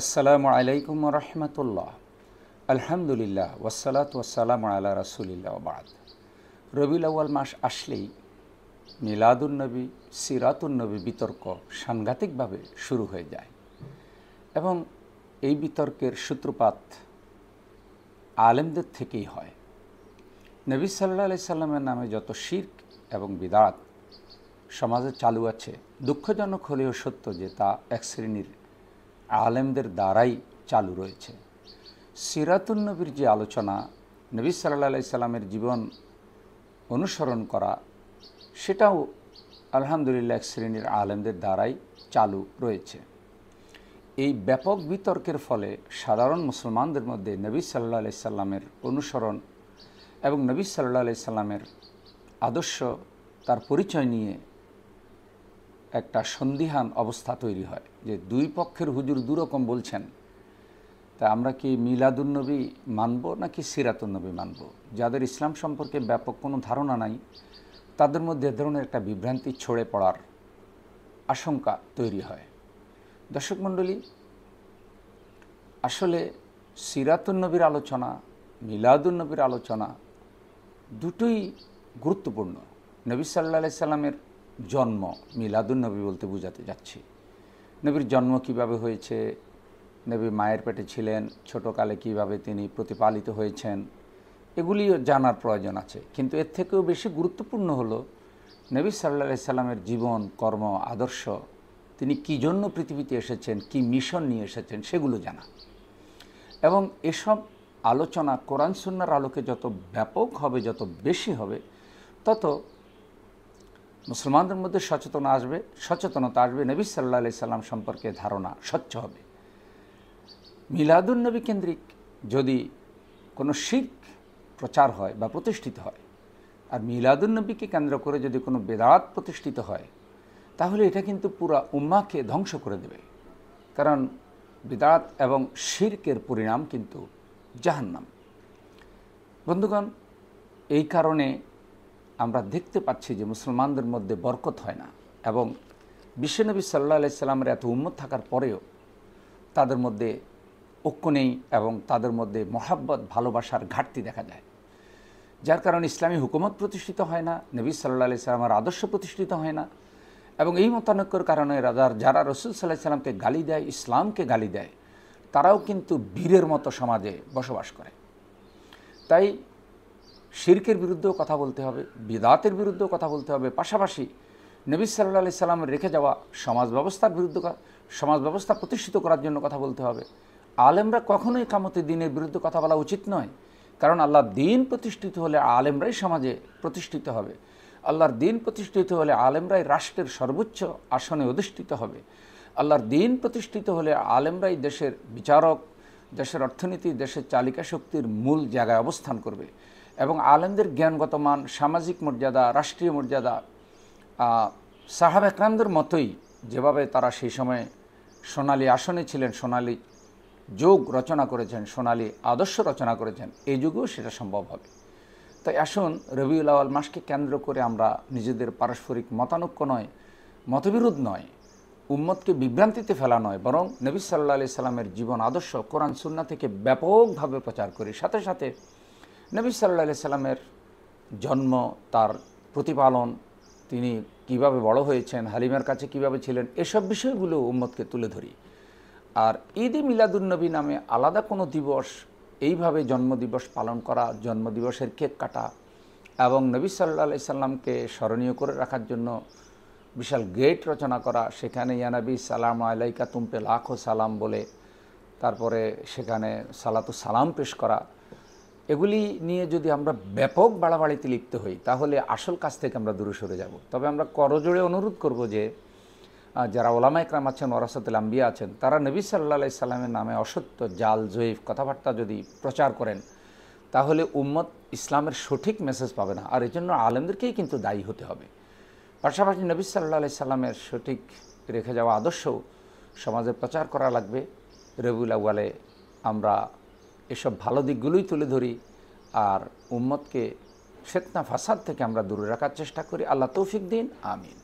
আসসালামু আলাইকুম রহমতুল্লাহ আলহামদুলিল্লাহ ওসালাত ওসালাম আল্লাহ রাসুলিল্লাহ বাদ রবিউল আউ্য়াল মাস আসলেই মিলাদুলনবী সিরাতুলনবী বিতর্ক সাংঘাতিকভাবে শুরু হয়ে যায় এবং এই বিতর্কের সূত্রপাত আলেমদের থেকেই হয় নবী সাল্লা আলি সাল্লামের নামে যত শির্ক এবং বিদাত সমাজে চালু আছে দুঃখজনক হলেও সত্য যে তা এক শ্রেণীর আলেমদের দ্বারাই চালু রয়েছে নবীর যে আলোচনা নবী সাল্লা সাল্লামের জীবন অনুসরণ করা সেটাও আলহামদুলিল্লাহ এক শ্রেণীর আলেমদের দ্বারাই চালু রয়েছে এই ব্যাপক বিতর্কের ফলে সাধারণ মুসলমানদের মধ্যে নবী সাল্লা আলি সাল্লামের অনুসরণ এবং নবী সাল্লা আলি সাল্লামের আদর্শ তার পরিচয় নিয়ে একটা সন্দিহান অবস্থা তৈরি হয় যে দুই পক্ষের হুজুর দুরকম বলছেন তা আমরা কি মিলাদুন্নবী মানব নাকি সিরাতুন্নবী মানব যাদের ইসলাম সম্পর্কে ব্যাপক কোনো ধারণা নাই তাদের মধ্যে ধরনের একটা বিভ্রান্তি ছড়ে পড়ার আশঙ্কা তৈরি হয় দর্শক মণ্ডলী আসলে সিরাতুন্নবীর আলোচনা মিলাদুন্নবীর আলোচনা দুটোই গুরুত্বপূর্ণ নবী সাল্লা সাল্লামের জন্ম নবী বলতে বোঝাতে যাচ্ছি নবীর জন্ম কিভাবে হয়েছে নবী মায়ের পেটে ছিলেন ছোটোকালে কিভাবে তিনি প্রতিপালিত হয়েছেন এগুলিও জানার প্রয়োজন আছে কিন্তু এর থেকেও বেশি গুরুত্বপূর্ণ হলো নবী সাল্লা সাল্লামের জীবন কর্ম আদর্শ তিনি কী জন্য পৃথিবীতে এসেছেন কি মিশন নিয়ে এসেছেন সেগুলো জানা এবং এসব আলোচনা কোরআন সুন্নার আলোকে যত ব্যাপক হবে যত বেশি হবে তত মুসলমানদের মধ্যে সচেতন আসবে সচেতনতা আসবে নবী সাল্লা আলি সাল্লাম সম্পর্কে ধারণা স্বচ্ছ হবে নবী কেন্দ্রিক যদি কোনো শিখ প্রচার হয় বা প্রতিষ্ঠিত হয় আর নবীকে কেন্দ্র করে যদি কোনো বেদাত প্রতিষ্ঠিত হয় তাহলে এটা কিন্তু পুরা উম্মাকে ধ্বংস করে দেবে কারণ বিদাত এবং শির্কের পরিণাম কিন্তু জাহান্নাম বন্ধুগণ এই কারণে আমরা দেখতে পাচ্ছি যে মুসলমানদের মধ্যে বরকত হয় না এবং বিশ্বনবী সাল্লাহ সাল্লামের এত উন্মত থাকার পরেও তাদের মধ্যে ঐক্য নেই এবং তাদের মধ্যে মহাব্বত ভালোবাসার ঘাটতি দেখা যায় যার কারণে ইসলামী হুকুমত প্রতিষ্ঠিত হয় না নবী সাল্লাহ সাল্লামের আদর্শ প্রতিষ্ঠিত হয় না এবং এই মতানৈক্যর কারণে রাজার যারা রসুল সাল্লাহ সাল্লামকে গালি দেয় ইসলামকে গালি দেয় তারাও কিন্তু বীরের মতো সমাজে বসবাস করে তাই শিরকের বিরুদ্ধেও কথা বলতে হবে বিদাতের বিরুদ্ধেও কথা বলতে হবে পাশাপাশি নবী সাল্লা আলি সাল্লামের রেখে যাওয়া সমাজ ব্যবস্থার বিরুদ্ধে সমাজ ব্যবস্থা প্রতিষ্ঠিত করার জন্য কথা বলতে হবে আলেমরা কখনোই কামতে দিনের বিরুদ্ধে কথা বলা উচিত নয় কারণ আল্লাহ দিন প্রতিষ্ঠিত হলে আলেমরাই সমাজে প্রতিষ্ঠিত হবে আল্লাহর দিন প্রতিষ্ঠিত হলে আলেমরাই রাষ্ট্রের সর্বোচ্চ আসনে অধিষ্ঠিত হবে আল্লাহর দিন প্রতিষ্ঠিত হলে আলেমরাই দেশের বিচারক দেশের অর্থনীতি দেশের চালিকা শক্তির মূল জায়গায় অবস্থান করবে এবং আলেমদের জ্ঞানগত মান সামাজিক মর্যাদা রাষ্ট্রীয় মর্যাদা সাহাব একরামদের মতোই যেভাবে তারা সেই সময়ে সোনালী আসনে ছিলেন সোনালী যোগ রচনা করেছেন সোনালী আদর্শ রচনা করেছেন এই যুগেও সেটা সম্ভব হবে তাই আসুন রবিউল আওয়াল মাসকে কেন্দ্র করে আমরা নিজেদের পারস্পরিক মতানৈক্য নয় মতবিরোধ নয় উম্মতকে বিভ্রান্তিতে ফেলা নয় বরং নবী সাল্লা সাল্লামের জীবন আদর্শ কোরআন সুন্না থেকে ব্যাপকভাবে প্রচার করি সাথে সাথে নবী সাল্লা সাল্লামের জন্ম তার প্রতিপালন তিনি কিভাবে বড় হয়েছেন হালিমার কাছে কিভাবে ছিলেন এসব বিষয়গুলো উম্মদকে তুলে ধরি আর ঈদে মিলাদুন্নবী নামে আলাদা কোনো দিবস এইভাবে জন্মদিবস পালন করা জন্মদিবসের কেক কাটা এবং নবী সাল্লা সাল্লামকে স্মরণীয় করে রাখার জন্য বিশাল গেট রচনা করা সেখানে ইয়ানবী সালাম আলাইকা তুম্পে লাখো সালাম বলে তারপরে সেখানে সালাতু সালাম পেশ করা এগুলি নিয়ে যদি আমরা ব্যাপক বাড়াবাড়িতে লিপ্ত হই তাহলে আসল কাজ থেকে আমরা দূরে সরে যাব তবে আমরা করজোড়ে অনুরোধ করব যে যারা ওলামা ইকরাম আছেন ওরাসাতুল আম্বিয়া আছেন তারা নবী সাল্লা সাল্লামের নামে অসত্য জাল জৈফ কথাবার্তা যদি প্রচার করেন তাহলে উম্মত ইসলামের সঠিক মেসেজ পাবে না আর এই জন্য আলেমদেরকেই কিন্তু দায়ী হতে হবে পাশাপাশি নবী সাল্লা সাল্লামের সঠিক রেখে যাওয়া আদর্শ সমাজে প্রচার করা লাগবে রবিউল আউয়ালে আমরা এসব ভালো দিকগুলোই তুলে ধরি আর উম্মতকে শ্বেতনা ফাসাদ থেকে আমরা দূরে রাখার চেষ্টা করি আল্লাহ তৌফিক দিন আমিন